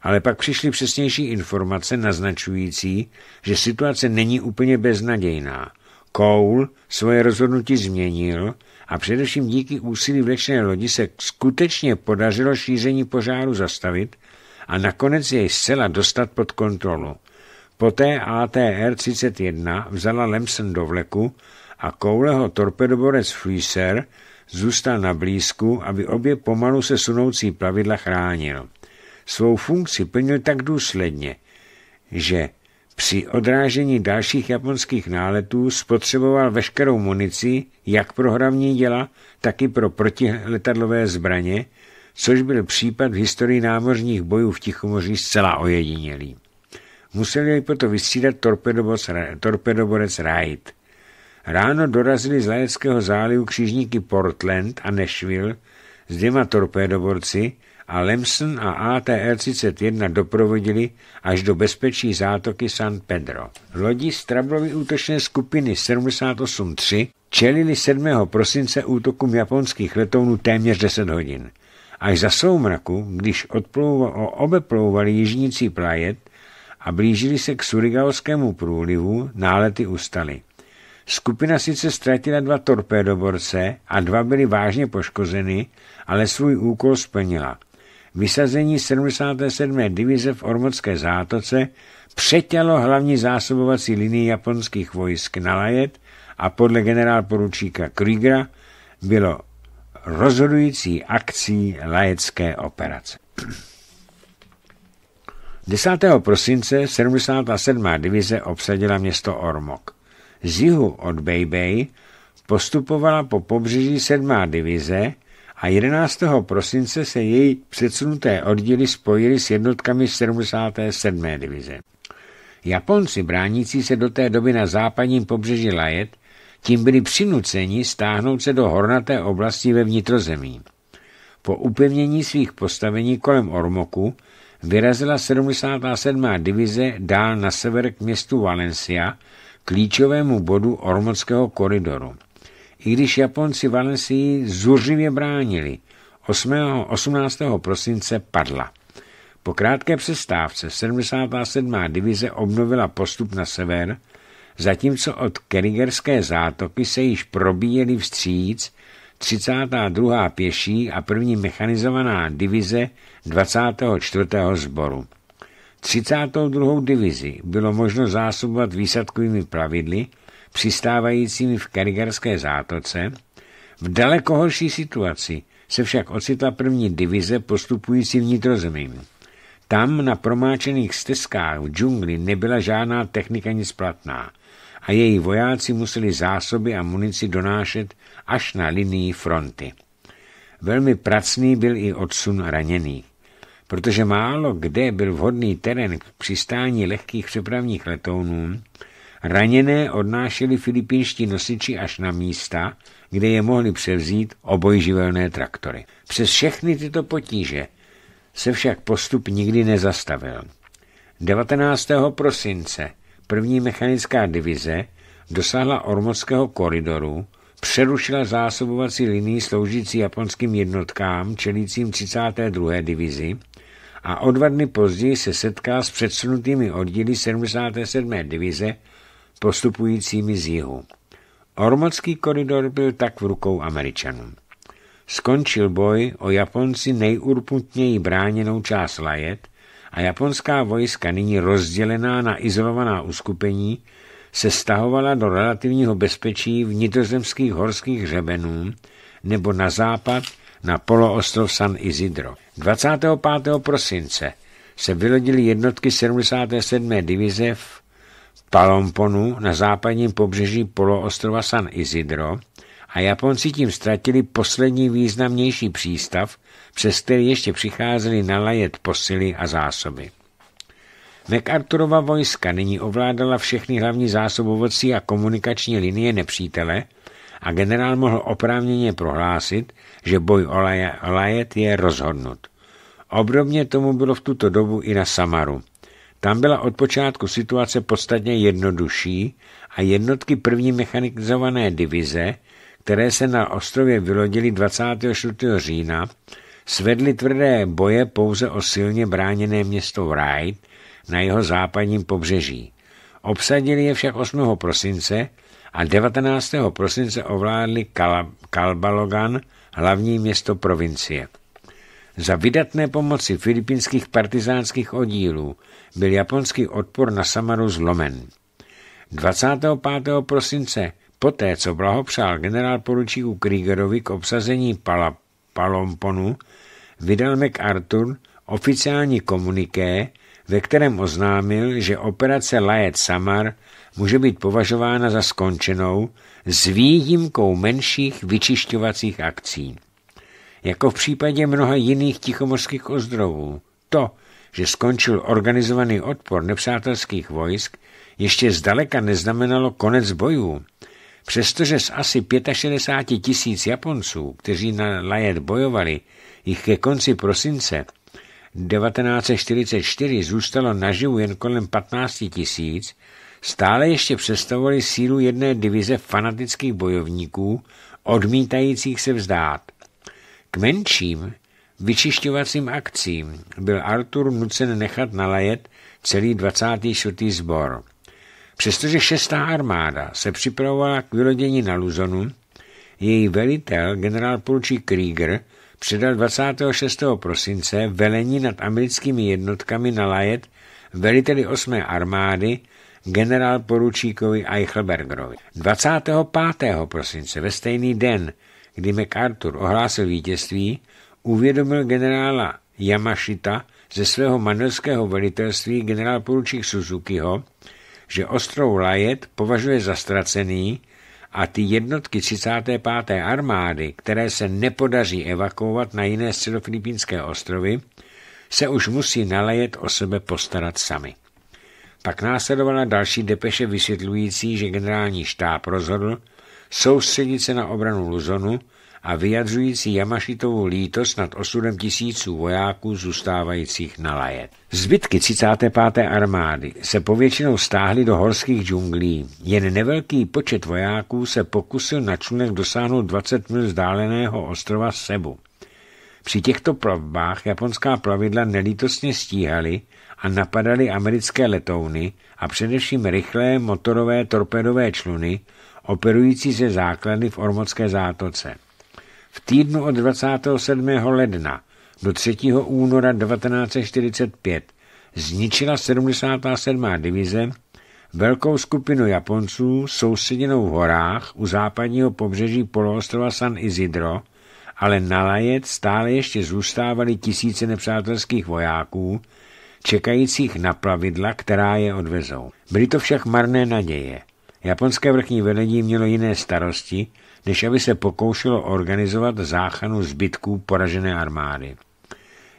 Ale pak přišly přesnější informace naznačující, že situace není úplně beznadějná. Cole svoje rozhodnutí změnil a především díky úsilí vlečné lodi se skutečně podařilo šíření požáru zastavit a nakonec jej zcela dostat pod kontrolu. Poté ATR-31 vzala Lemsen do vleku a kouleho torpedoborec Fleischer zůstal na blízku, aby obě pomalu se sunoucí plavidla chránil. Svou funkci plnil tak důsledně, že při odrážení dalších japonských náletů spotřeboval veškerou munici jak pro hravní děla, tak i pro protiletadlové zbraně, což byl případ v historii námořních bojů v Tichomoří zcela ojedinělý. Musel jej proto vystřídat torpedoborec Wright. Ráno dorazili z Lajeckého zálivu křižníky Portland a Nashville s dvěma torpédoborci a Lemson a ATR-31 doprovodili až do bezpečí zátoky San Pedro. Lodi z Trablovy útočné skupiny 78-3 čelili 7. prosince útokům japonských letounů téměř 10 hodin. Až za soumraku, když obeplouvali jižnící plajet a blížili se k Surigaovskému průlivu, nálety ustaly. Skupina sice ztratila dva torpédoborce a dva byly vážně poškozeny, ale svůj úkol splnila. Vysazení 77. divize v Ormocké zátoce přetělo hlavní zásobovací linii japonských vojsk na Lajet a podle generál poručíka Kriegera bylo rozhodující akcí lajecké operace. 10. prosince 77. divize obsadila město Ormok z jihu od Bay postupovala po pobřeží 7. divize a 11. prosince se její předsunuté oddíly spojily s jednotkami 77. divize. Japonci, bránící se do té doby na západním pobřeží Lajet, tím byli přinuceni stáhnout se do hornaté oblasti ve vnitrozemí. Po upevnění svých postavení kolem Ormoku vyrazila 77. divize dál na sever k městu Valencia, klíčovému bodu Ormodského koridoru. I když Japonci Valencii zuřivě bránili, 8. 18. prosince padla. Po krátké přestávce 77. divize obnovila postup na sever, zatímco od Kerigerské zátoky se již probíjeli vstříc 32. pěší a první mechanizovaná divize 24. sboru. 32. divizi bylo možno zásobovat výsadkovými pravidly přistávajícími v Karigarské zátoce. V daleko horší situaci se však ocitla první divize postupující vnitrozemím. Tam na promáčených stezkách v džungli nebyla žádná technika nic platná a její vojáci museli zásoby a munici donášet až na linii fronty. Velmi pracný byl i odsun raněných protože málo kde byl vhodný terén k přistání lehkých přepravních letounů, raněné odnášeli filipínští nosiči až na místa, kde je mohli převzít obojživelné traktory. Přes všechny tyto potíže se však postup nikdy nezastavil. 19. prosince první mechanická divize dosáhla Ormodského koridoru, přerušila zásobovací linii sloužící japonským jednotkám čelícím 32. divizi a o dva dny později se setká s předsunutými oddíly 77. divize postupujícími z jihu. Ormocký koridor byl tak v rukou američanů. Skončil boj o Japonci nejurputněji bráněnou část Lajet a japonská vojska, nyní rozdělená na izolovaná uskupení, se stahovala do relativního bezpečí vnitrozemských horských hřebenů nebo na západ na poloostrov San Isidro. 25. prosince se vylodily jednotky 77. divize v Palomponu na západním pobřeží poloostrova San Isidro a Japonci tím ztratili poslední významnější přístav, přes který ještě přicházeli nalajet posily a zásoby. MacArthurova vojska nyní ovládala všechny hlavní zásobovací a komunikační linie nepřítele – a generál mohl oprávněně prohlásit, že boj o Lajet je rozhodnut. Obdobně tomu bylo v tuto dobu i na Samaru. Tam byla od počátku situace podstatně jednodušší a jednotky první mechanizované divize, které se na ostrově vylodily 24. října, svedly tvrdé boje pouze o silně bráněné město Wright na jeho západním pobřeží. Obsadili je však 8. prosince a 19. prosince ovládli Kal- Kalbalogan, hlavní město provincie. Za vydatné pomoci filipínských partizánských oddílů byl japonský odpor na Samaru zlomen. 25. prosince, poté co blahopřál generál poručíku Kriegerovi k obsazení Pala- Palomponu, vydal MacArthur oficiální komuniké, ve kterém oznámil, že operace Lajet Samar může být považována za skončenou s výjimkou menších vyčišťovacích akcí. Jako v případě mnoha jiných tichomorských ozdrovů, to, že skončil organizovaný odpor nepřátelských vojsk, ještě zdaleka neznamenalo konec bojů. Přestože z asi 65 tisíc Japonců, kteří na Lajet bojovali, jich ke konci prosince 1944 zůstalo naživu jen kolem 15 tisíc, stále ještě představovali sílu jedné divize fanatických bojovníků, odmítajících se vzdát. K menším vyčišťovacím akcím byl Artur nucen nechat nalajet celý 24. sbor. Přestože šestá armáda se připravovala k vylodění na Luzonu, její velitel, generál Pulčí Krieger, předal 26. prosince velení nad americkými jednotkami na Lajet veliteli 8. armády generál poručíkovi Eichelbergerovi. 25. prosince ve stejný den, kdy MacArthur ohlásil vítězství, uvědomil generála Yamashita ze svého manželského velitelství generál poručík Suzukiho, že ostrov Lajet považuje za ztracený a ty jednotky 35. armády, které se nepodaří evakuovat na jiné středofilipínské ostrovy, se už musí nalejet o sebe postarat sami. Pak následovala další depeše vysvětlující, že generální štáb rozhodl soustředit se na obranu Luzonu a vyjadřující Jamašitovou lítost nad osudem tisíců vojáků zůstávajících na lajet. Zbytky 35. armády se povětšinou stáhly do horských džunglí. Jen nevelký počet vojáků se pokusil na člunek dosáhnout 20 mil vzdáleného ostrova Sebu. Při těchto plavbách japonská plavidla nelítostně stíhaly a napadaly americké letouny a především rychlé motorové torpedové čluny operující ze základny v Ormocké zátoce. V týdnu od 27. ledna do 3. února 1945 zničila 77. divize velkou skupinu Japonců soustředěnou v horách u západního pobřeží poloostrova San Isidro, ale na lajet stále ještě zůstávaly tisíce nepřátelských vojáků, čekajících na plavidla, která je odvezou. Byly to však marné naděje. Japonské vrchní vedení mělo jiné starosti, než aby se pokoušelo organizovat záchranu zbytků poražené armády.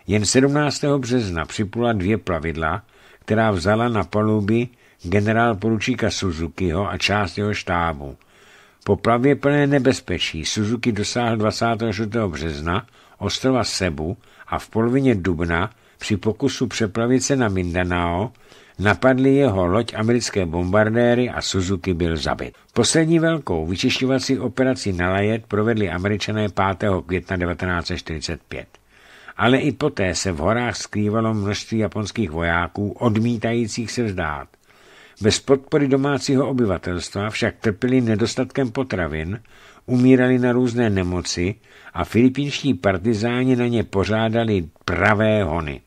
Jen 17. března připula dvě plavidla, která vzala na paluby generál poručíka Suzukiho a část jeho štábu. Po plavě plné nebezpečí Suzuki dosáhl 26. března ostrova Sebu a v polovině dubna při pokusu přepravit se na Mindanao, napadly jeho loď americké bombardéry a Suzuki byl zabit. Poslední velkou vyčišťovací operaci na Lajet provedli američané 5. května 1945. Ale i poté se v horách skrývalo množství japonských vojáků, odmítajících se vzdát. Bez podpory domácího obyvatelstva však trpěli nedostatkem potravin, umírali na různé nemoci a filipínští partizáni na ně pořádali pravé hony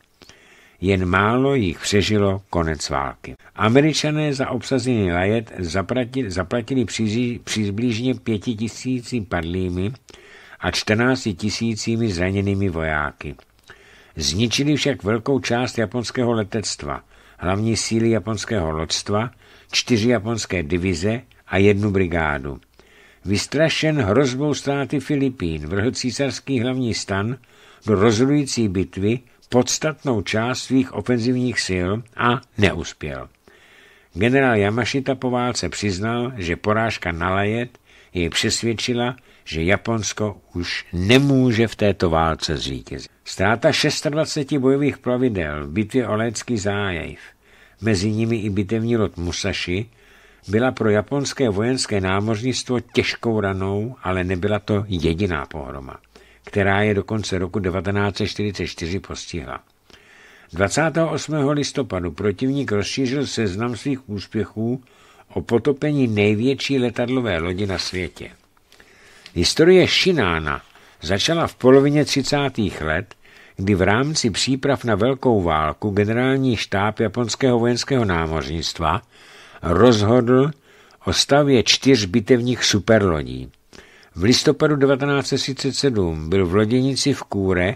jen málo jich přežilo konec války. Američané za obsazení Lajet zaplatili, zaplatili přibližně pěti tisíci padlými a 14 tisícími zraněnými vojáky. Zničili však velkou část japonského letectva, hlavní síly japonského loďstva, čtyři japonské divize a jednu brigádu. Vystrašen hrozbou ztráty Filipín vrhl císařský hlavní stan do rozhodující bitvy podstatnou část svých ofenzivních sil a neuspěl. Generál Yamashita po válce přiznal, že porážka na Lajet jej přesvědčila, že Japonsko už nemůže v této válce zvítězit. Ztráta 26 bojových plavidel v bitvě o Lécký zájev, mezi nimi i bitevní lot Musashi, byla pro japonské vojenské námořnictvo těžkou ranou, ale nebyla to jediná pohroma která je do konce roku 1944 postihla. 28. listopadu protivník rozšířil seznam svých úspěchů o potopení největší letadlové lodi na světě. Historie Šinána začala v polovině 30. let, kdy v rámci příprav na velkou válku generální štáb japonského vojenského námořnictva rozhodl o stavě čtyř bitevních superlodí – v listopadu 1937 byl v loděnici v Kůre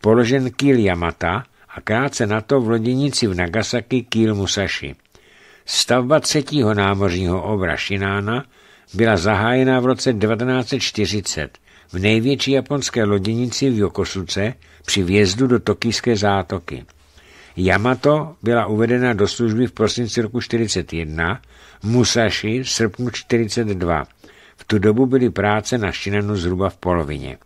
položen kýl Yamata a krátce na to v loděnici v Nagasaki kýl Musashi. Stavba třetího námořního obra Shinana byla zahájena v roce 1940 v největší japonské loděnici v Yokosuce při vjezdu do tokijské zátoky. Yamato byla uvedena do služby v prosinci roku 1941, Musashi v srpnu 1942 tu dobu byly práce na Šinanu zhruba v polovině.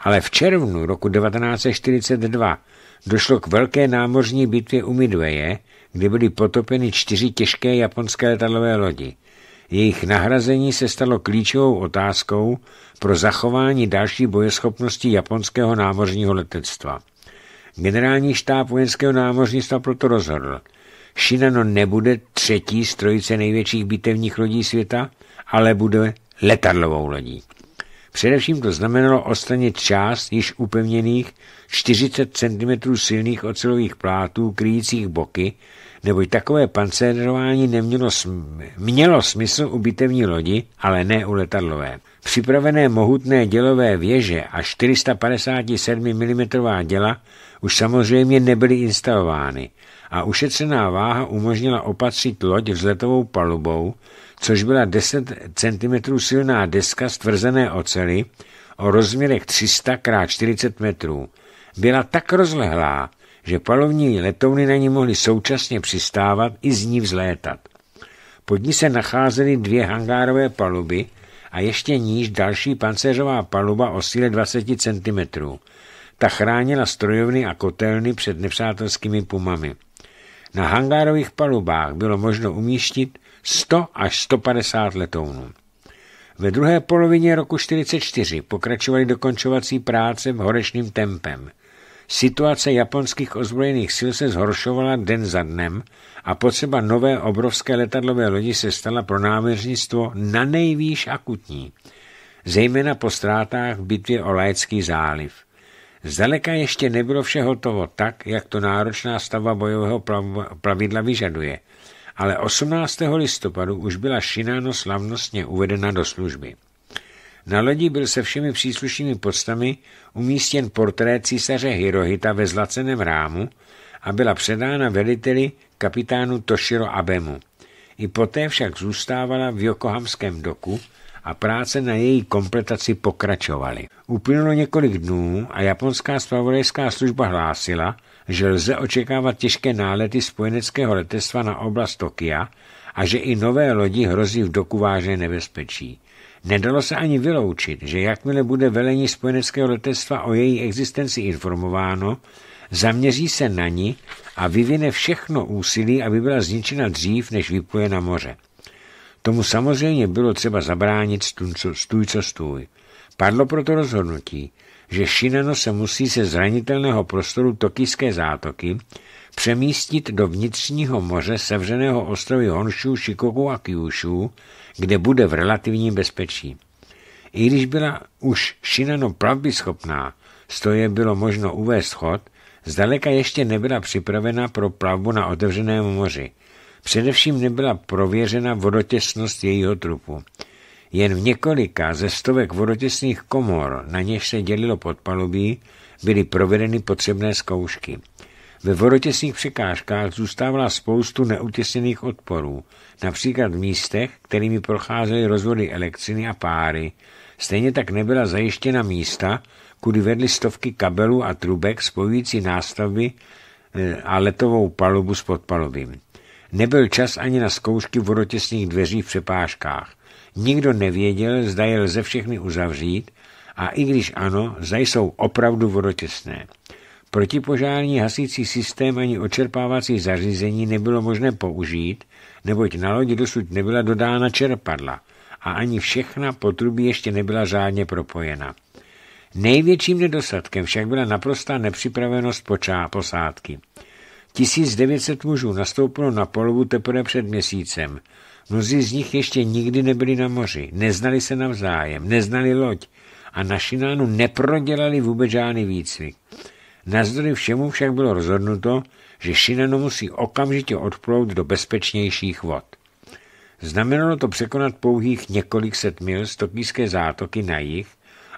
Ale v červnu roku 1942 došlo k velké námořní bitvě u Midwaye, kde byly potopeny čtyři těžké japonské letadlové lodi. Jejich nahrazení se stalo klíčovou otázkou pro zachování další bojeschopnosti japonského námořního letectva. Generální štáb vojenského námořnictva proto rozhodl, Shinano nebude třetí z největších bitevních lodí světa, ale bude letadlovou lodí. Především to znamenalo odstranit část již upevněných 40 cm silných ocelových plátů kryjících boky, neboť takové pancérování nemělo sm- mělo smysl u bitevní lodi, ale ne u letadlové. Připravené mohutné dělové věže a 457 mm děla už samozřejmě nebyly instalovány a ušetřená váha umožnila opatřit loď vzletovou palubou, což byla 10 cm silná deska z tvrzené ocely o rozměrech 300 x 40 metrů. Byla tak rozlehlá, že palovní letouny na ní mohly současně přistávat i z ní vzlétat. Pod ní se nacházely dvě hangárové paluby a ještě níž další pancéřová paluba o síle 20 cm. Ta chránila strojovny a kotelny před nepřátelskými pumami. Na hangárových palubách bylo možno umístit 100 až 150 letounů. Ve druhé polovině roku 1944 pokračovaly dokončovací práce v horečným tempem. Situace japonských ozbrojených sil se zhoršovala den za dnem a potřeba nové obrovské letadlové lodi se stala pro námořnictvo na nejvýš akutní, zejména po ztrátách v bitvě o Lajecký záliv. Zdaleka ještě nebylo vše hotovo tak, jak to náročná stava bojového plavidla vyžaduje – ale 18. listopadu už byla Šináno slavnostně uvedena do služby. Na lodi byl se všemi příslušnými podstami umístěn portrét císaře Hirohita ve zlaceném rámu a byla předána veliteli kapitánu Toshiro Abemu. I poté však zůstávala v Jokohamském doku, a práce na její kompletaci pokračovaly. Uplynulo několik dnů a japonská spravodajská služba hlásila, že lze očekávat těžké nálety spojeneckého letectva na oblast Tokia a že i nové lodi hrozí v doku vážné nebezpečí. Nedalo se ani vyloučit, že jakmile bude velení spojeneckého letectva o její existenci informováno, zaměří se na ní a vyvine všechno úsilí, aby byla zničena dřív, než vypluje na moře. Tomu samozřejmě bylo třeba zabránit stůj co stůj. Padlo proto rozhodnutí, že Šinano se musí ze zranitelného prostoru Tokijské zátoky přemístit do vnitřního moře sevřeného ostrovy Honshu, Shikoku a Kyushu, kde bude v relativním bezpečí. I když byla už Shinano plavby schopná, stoje bylo možno uvést chod, zdaleka ještě nebyla připravena pro plavbu na otevřeném moři – Především nebyla prověřena vodotěsnost jejího trupu. Jen v několika ze stovek vodotěsných komor, na něž se dělilo podpalubí, byly provedeny potřebné zkoušky. Ve vodotěsných překážkách zůstávala spoustu neutěsněných odporů, například v místech, kterými procházely rozvody elektřiny a páry. Stejně tak nebyla zajištěna místa, kudy vedly stovky kabelů a trubek spojující nástavby e, a letovou palubu s podpalubím. Nebyl čas ani na zkoušky vodotěsných dveří v přepážkách. Nikdo nevěděl, zda je lze všechny uzavřít a i když ano, zda jsou opravdu vodotěsné. Protipožární hasící systém ani očerpávací zařízení nebylo možné použít, neboť na lodi dosud nebyla dodána čerpadla a ani všechna potrubí ještě nebyla řádně propojena. Největším nedostatkem však byla naprostá nepřipravenost počá posádky – 1900 mužů nastoupilo na polovu teprve před měsícem. Mnozí z nich ještě nikdy nebyli na moři, neznali se navzájem, neznali loď a na Šinánu neprodělali vůbec žádný výcvik. Nazdory všemu však bylo rozhodnuto, že šinánu musí okamžitě odplout do bezpečnějších vod. Znamenalo to překonat pouhých několik set mil z Tokijské zátoky na jih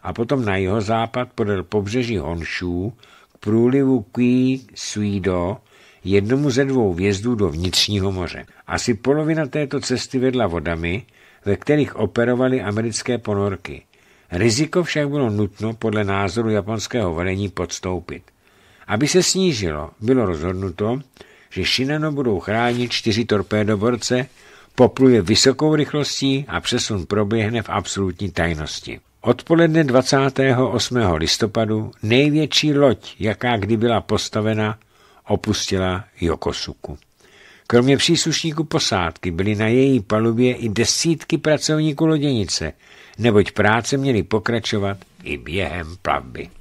a potom na jeho západ podél pobřeží Honšů k průlivu Kui Suido jednomu ze dvou vjezdů do vnitřního moře. Asi polovina této cesty vedla vodami, ve kterých operovaly americké ponorky. Riziko však bylo nutno podle názoru japonského vedení podstoupit. Aby se snížilo, bylo rozhodnuto, že Shinano budou chránit čtyři torpédoborce, popluje vysokou rychlostí a přesun proběhne v absolutní tajnosti. Odpoledne 28. listopadu největší loď, jaká kdy byla postavena, opustila Jokosuku. Kromě příslušníků posádky byly na její palubě i desítky pracovníků loděnice, neboť práce měly pokračovat i během plavby.